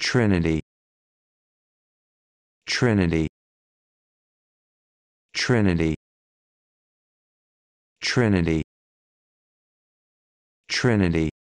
Trinity Trinity Trinity Trinity Trinity